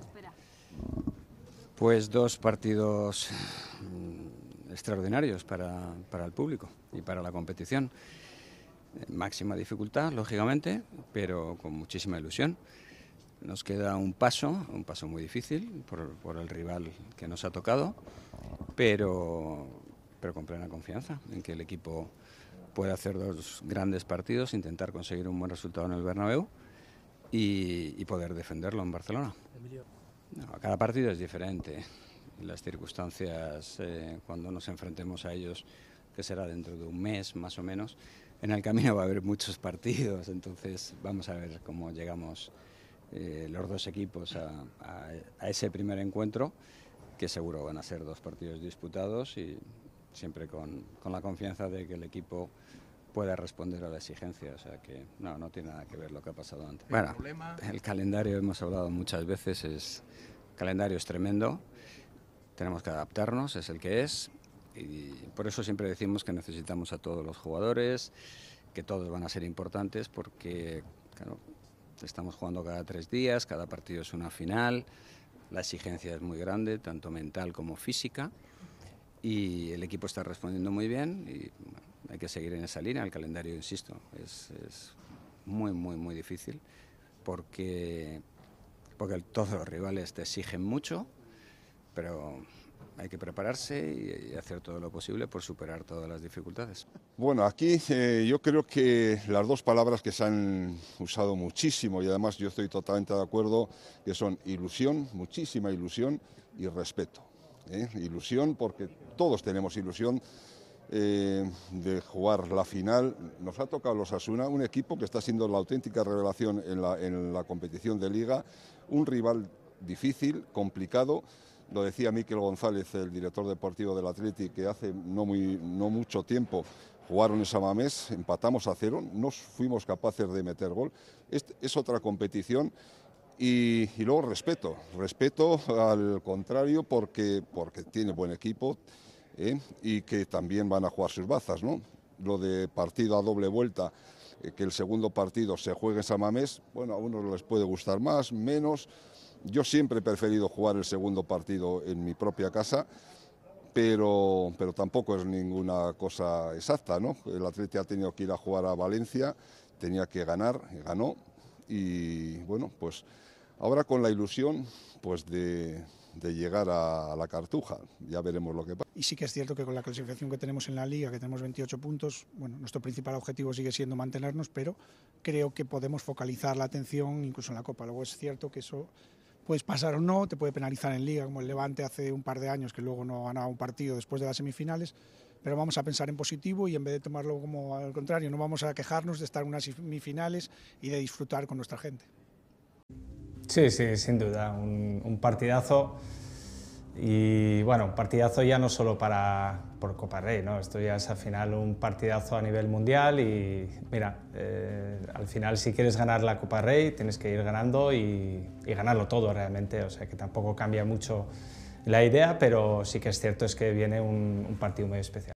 espera? Pues dos partidos mm, extraordinarios para, el público y para la competición. Eh, máxima dificultad, lógicamente, pero con muchísima ilusión. Nos queda un paso, un paso muy difícil por, el rival que nos ha tocado, pero, pero con plena confianza en que el equipo puede hacer dos grandes partidos, intentar conseguir un buen resultado en el Bernabéu y, poder defenderlo en Barcelona. cada partido es diferente. Las circunstancias, eh, cuando nos enfrentemos a ellos, que será dentro de un mes más o menos, en el camino va a haber muchos partidos, entonces vamos a ver cómo llegamos eh, los dos equipos a, a, ese primer encuentro, que seguro van a ser dos partidos disputados y siempre con, con la confianza de que el equipo puede responder a la exigencia. O sea que no, no tiene nada que ver lo que ha pasado antes. El bueno, el calendario, hemos hablado muchas veces, es, calendario es tremendo, tenemos que adaptarnos, es el que es. Y por eso siempre decimos que necesitamos a todos los jugadores, que todos van a ser importantes, porque estamos jugando cada tres días, cada partido es una final, la exigencia es muy grande, tanto mental como física, y el equipo está respondiendo muy bien. Y, hay que seguir en esa línea. El calendario, insisto, es, muy, muy, muy difícil porque, porque todos los rivales te exigen mucho, pero hay que prepararse y, hacer todo lo posible por superar todas las dificultades. Bueno, aquí eh, yo creo que las dos palabras que se han usado muchísimo y además yo estoy totalmente de acuerdo, que son ilusión, muchísima ilusión y respeto. ¿eh? Ilusión porque todos tenemos ilusión eh, de jugar la final. Nos ha tocado los Asuna, un equipo que está siendo la auténtica revelación en la, en la competición de liga, un rival difícil, complicado. Lo decía Miquel González, el director deportivo del Atleti, que hace no, muy, no mucho tiempo jugaron en mamés empatamos a cero, no fuimos capaces de meter gol. Es, otra competición y, luego respeto, respeto al contrario porque, porque tiene buen equipo, ¿eh? y que también van a jugar sus bazas. ¿no? Lo de partido a doble vuelta, eh, que el segundo partido se juegue en Samamés, bueno, a unos les puede gustar más, menos. Yo siempre he preferido jugar el segundo partido en mi propia casa. Pero, pero tampoco es ninguna cosa exacta, ¿no? El atleta ha tenido que ir a jugar a Valencia, tenía que ganar, ganó, y bueno, pues Ahora con la ilusión pues de, llegar a, la cartuja, ya veremos lo que pasa. Y sí que es cierto que con la clasificación que tenemos en la liga, que tenemos 28 puntos, bueno, nuestro principal objetivo sigue siendo mantenernos, pero creo que podemos focalizar la atención incluso en la Copa. Luego es cierto que eso puedes pasar o no, te puede penalizar en liga, como el Levante hace un par de años que luego no ganaba un partido después de las semifinales, pero vamos a pensar en positivo y en vez de tomarlo como al contrario, no vamos a quejarnos de estar en unas semifinales y de disfrutar con nuestra gente. Sí, sí, sin duda, un, partidazo. Y bueno, un partidazo ya no solo para, por Copa Rey, ¿no? esto ya es al final un partidazo a nivel mundial y mira, eh, al final si quieres ganar la Copa Rey tienes que ir ganando y, ganarlo todo realmente, o sea que tampoco cambia mucho la idea, pero sí que es cierto es que viene un partido muy especial.